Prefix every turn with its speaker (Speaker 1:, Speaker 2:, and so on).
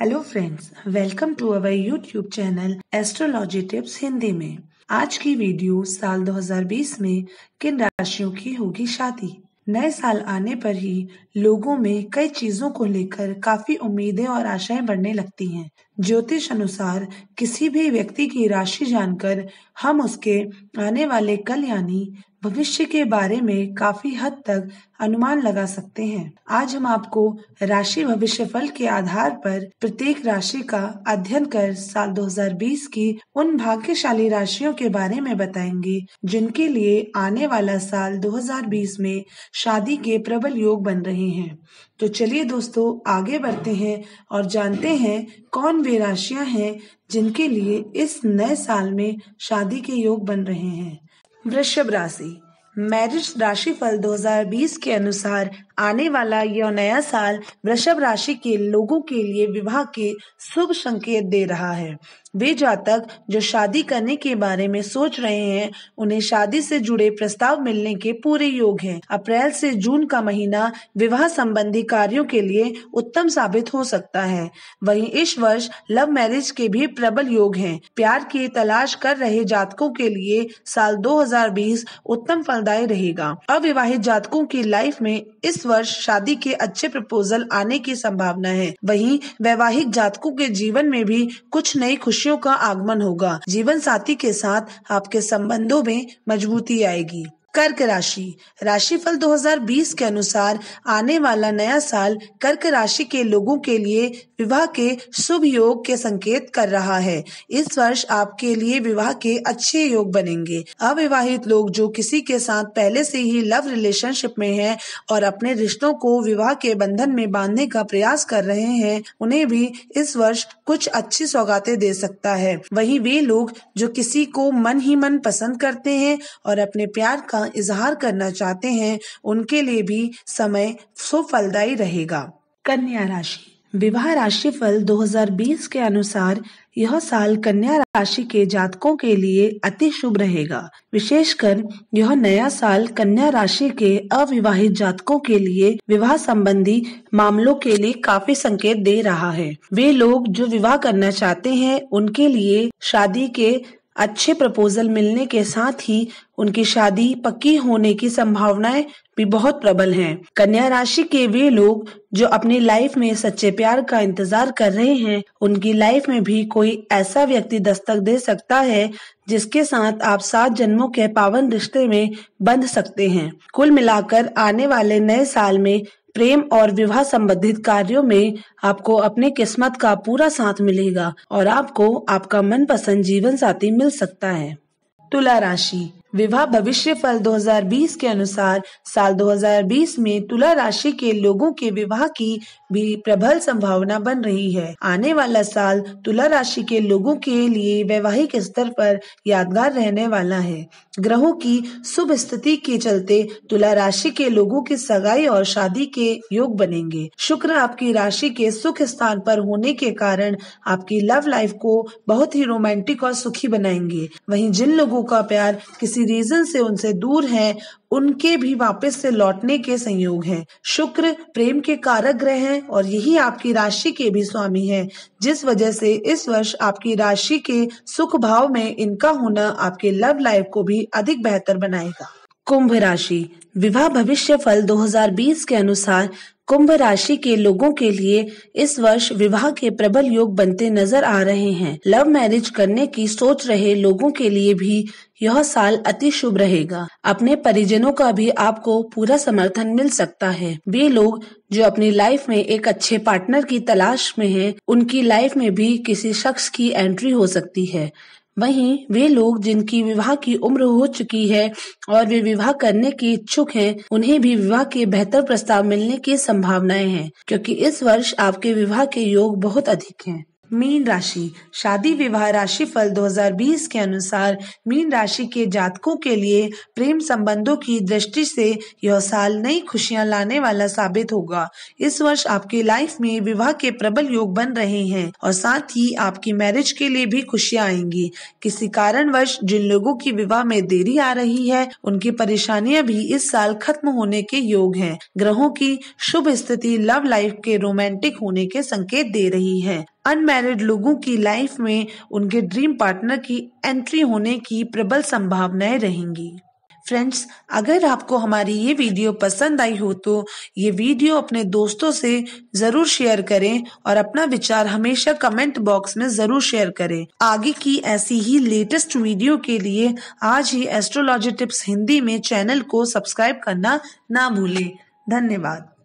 Speaker 1: Hello friends welcome to our YouTube channel astrology tips Hindi में आज की वीडियो साल 2020 में किन राशियों की होगी शादी नए साल आने पर ही लोगों में कई चीजों को लेकर काफी उम्मीदें और आशाएं बढ़ने लगती हैं ज्योतिष अनुसार किसी भी व्यक्ति की राशि जानकर हम उसके आने वाले कल यानी भविष्य के बारे में काफी हद तक अनुमान लगा सकते हैं आज हम आपको राशि भविष्य फल के आधार पर प्रत्येक राशि का अध्ययन कर साल 2020 की उन भाग्यशाली राशियों के बारे में बताएंगे जिनके लिए आने वाला साल 2020 में शादी के प्रबल योग बन रहे हैं तो चलिए दोस्तों आगे बढ़ते हैं और जानते हैं कौन वे राशियां हैं जिनके लिए इस नए साल में शादी के योग बन रहे हैं वृषभ राशि मैरिज राशि फल 2020 के अनुसार आने वाला यह नया साल वृषभ राशि के लोगों के लिए विवाह के शुभ संकेत दे रहा है वे जातक जो शादी करने के बारे में सोच रहे हैं उन्हें शादी से जुड़े प्रस्ताव मिलने के पूरे योग हैं। अप्रैल से जून का महीना विवाह संबंधी कार्यों के लिए उत्तम साबित हो सकता है वहीं इस वर्ष लव मैरिज के भी प्रबल योग हैं। प्यार की तलाश कर रहे जातकों के लिए साल 2020 उत्तम फलदायी रहेगा अविवाहित जातकों की लाइफ में इस वर्ष शादी के अच्छे प्रपोजल आने की संभावना है वही वैवाहिक जातकों के जीवन में भी कुछ नई खुश खुशियों का आगमन होगा जीवन साथी के साथ आपके संबंधों में मजबूती आएगी कर्क राशि राशिफल 2020 के अनुसार आने वाला नया साल कर्क राशि के लोगों के लिए विवाह के शुभ योग के संकेत कर रहा है इस वर्ष आपके लिए विवाह के अच्छे योग बनेंगे अविवाहित लोग जो किसी के साथ पहले से ही लव रिलेशनशिप में हैं और अपने रिश्तों को विवाह के बंधन में बांधने का प्रयास कर रहे हैं उन्हें भी इस वर्ष कुछ अच्छी सौगातें दे सकता है वही वे लोग जो किसी को मन ही मन पसंद करते हैं और अपने प्यार का इजहार करना चाहते हैं उनके लिए भी समय सुफलदायी रहेगा कन्या राशि विवाह राशि फल 2020 के अनुसार यह साल कन्या राशि के जातकों के लिए अति शुभ रहेगा विशेषकर यह नया साल कन्या राशि के अविवाहित जातकों के लिए विवाह संबंधी मामलों के लिए काफी संकेत दे रहा है वे लोग जो विवाह करना चाहते हैं उनके लिए शादी के अच्छे प्रपोजल मिलने के साथ ही उनकी शादी पक्की होने की संभावनाएं भी बहुत प्रबल हैं। कन्या राशि के वे लोग जो अपनी लाइफ में सच्चे प्यार का इंतजार कर रहे हैं उनकी लाइफ में भी कोई ऐसा व्यक्ति दस्तक दे सकता है जिसके साथ आप सात जन्मों के पावन रिश्ते में बंध सकते हैं कुल मिलाकर आने वाले नए साल में प्रेम और विवाह संबंधित कार्यों में आपको अपने किस्मत का पूरा साथ मिलेगा और आपको आपका मनपसंद जीवन साथी मिल सकता है तुला राशि विवाह भविष्य फल 2020 के अनुसार साल 2020 में तुला राशि के लोगों के विवाह की भी प्रबल संभावना बन रही है आने वाला साल तुला राशि के लोगों के लिए वैवाहिक स्तर पर यादगार रहने वाला है ग्रहों की शुभ स्थिति के चलते तुला राशि के लोगों की सगाई और शादी के योग बनेंगे शुक्र आपकी राशि के सुख स्थान पर होने के कारण आपकी लव लाइफ को बहुत ही रोमांटिक और सुखी बनाएंगे वहीं जिन लोगों का प्यार किसी किसी रीजन से उनसे दूर हैं उनके भी वापस से लौटने के संयोग हैं शुक्र प्रेम के कारक ग्रह हैं और यही आपकी राशि के भी स्वामी हैं जिस वजह से इस वर्ष आपकी राशि के सुख भाव में इनका होना आपके लव लाइफ को भी अधिक बेहतर बनाएगा कुंभ राशि विवाह भविष्य फल 2020 के अनुसार कुंभ राशि के लोगों के लिए इस वर्ष विवाह के प्रबल योग बनते नजर आ रहे हैं लव मैरिज करने की सोच रहे लोगों के लिए भी यह साल अति शुभ रहेगा अपने परिजनों का भी आपको पूरा समर्थन मिल सकता है वे लोग जो अपनी लाइफ में एक अच्छे पार्टनर की तलाश में हैं, उनकी लाइफ में भी किसी शख्स की एंट्री हो सकती है वहीं वे लोग जिनकी विवाह की उम्र हो चुकी है और वे विवाह करने के इच्छुक हैं उन्हें भी विवाह के बेहतर प्रस्ताव मिलने की संभावनाएं हैं क्योंकि इस वर्ष आपके विवाह के योग बहुत अधिक हैं मीन राशि शादी विवाह राशि फल 2020 के अनुसार मीन राशि के जातकों के लिए प्रेम संबंधों की दृष्टि से यह साल नई खुशियां लाने वाला साबित होगा इस वर्ष आपके लाइफ में विवाह के प्रबल योग बन रहे हैं और साथ ही आपकी मैरिज के लिए भी खुशियां आएंगी किसी कारणवश जिन लोगों की विवाह में देरी आ रही है उनकी परेशानियाँ भी इस साल खत्म होने के योग है ग्रहों की शुभ स्थिति लव लाइफ के रोमांटिक होने के संकेत दे रही है अनमैरिड लोगों की लाइफ में उनके ड्रीम पार्टनर की एंट्री होने की प्रबल संभावनाएं रहेंगी फ्रेंड्स अगर आपको हमारी ये वीडियो पसंद आई हो तो ये वीडियो अपने दोस्तों से ज़रूर शेयर करें और अपना विचार हमेशा कमेंट बॉक्स में ज़रूर शेयर करें आगे की ऐसी ही लेटेस्ट वीडियो के लिए आज ही एस्ट्रोलॉजी टिप्स हिंदी में चैनल को सब्सक्राइब करना ना भूलें धन्यवाद